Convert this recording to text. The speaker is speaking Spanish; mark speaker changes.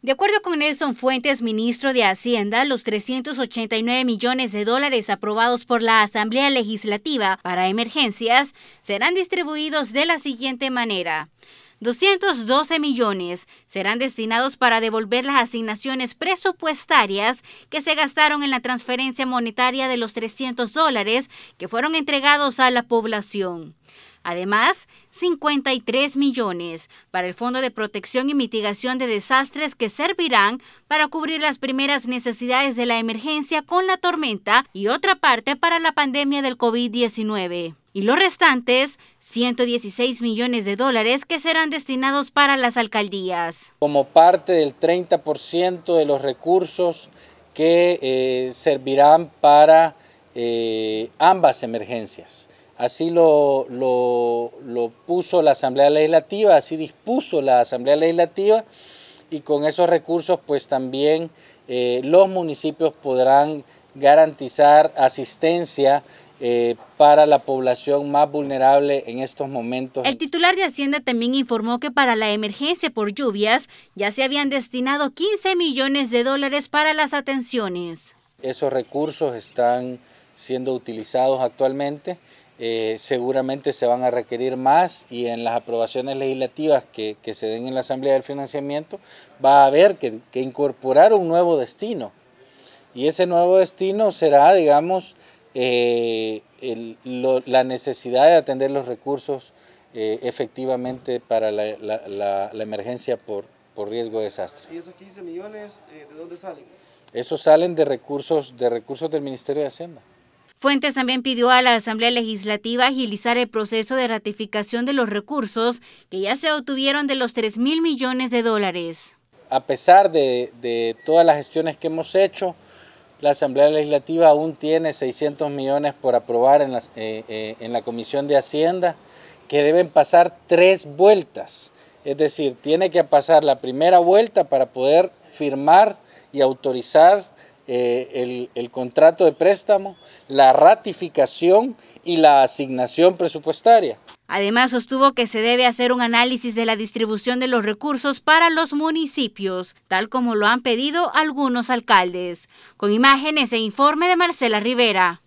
Speaker 1: De acuerdo con Nelson Fuentes, ministro de Hacienda, los 389 millones de dólares aprobados por la Asamblea Legislativa para emergencias serán distribuidos de la siguiente manera. 212 millones serán destinados para devolver las asignaciones presupuestarias que se gastaron en la transferencia monetaria de los 300 dólares que fueron entregados a la población. Además, 53 millones para el Fondo de Protección y Mitigación de Desastres que servirán para cubrir las primeras necesidades de la emergencia con la tormenta y otra parte para la pandemia del COVID-19 y los restantes 116 millones de dólares que serán destinados para las alcaldías.
Speaker 2: Como parte del 30% de los recursos que eh, servirán para eh, ambas emergencias, Así lo, puso la Asamblea Legislativa, así dispuso la Asamblea Legislativa y con esos recursos pues también eh, los municipios podrán garantizar asistencia eh, para la población más vulnerable en estos momentos. El
Speaker 1: titular de Hacienda también informó que para la emergencia por lluvias ya se habían destinado 15 millones de dólares para las atenciones.
Speaker 2: Esos recursos están siendo utilizados actualmente eh, seguramente se van a requerir más y en las aprobaciones legislativas que, se den en la Asamblea del Financiamiento va a haber que, incorporar un nuevo destino. Y ese nuevo destino será, digamos, eh, la necesidad de atender los recursos eh, efectivamente para la, la, emergencia por, por, riesgo de desastre.
Speaker 1: ¿Y esos 15 millones de dónde salen?
Speaker 2: Esos salen de recursos, de recursos del Ministerio de Hacienda.
Speaker 1: Fuentes también pidió a la Asamblea Legislativa agilizar el proceso de ratificación de los recursos que ya se obtuvieron de los 3 mil millones de dólares.
Speaker 2: A pesar de, todas las gestiones que hemos hecho, la Asamblea Legislativa aún tiene 600 millones por aprobar eh, eh, en la, Comisión de Hacienda, que deben pasar tres vueltas. Es decir, tiene que pasar la primera vuelta para poder firmar y autorizar eh, el contrato de préstamo la ratificación y la asignación presupuestaria.
Speaker 1: Además, sostuvo que se debe hacer un análisis de la distribución de los recursos para los municipios, tal como lo han pedido algunos alcaldes. Con imágenes e informe de Marcela Rivera.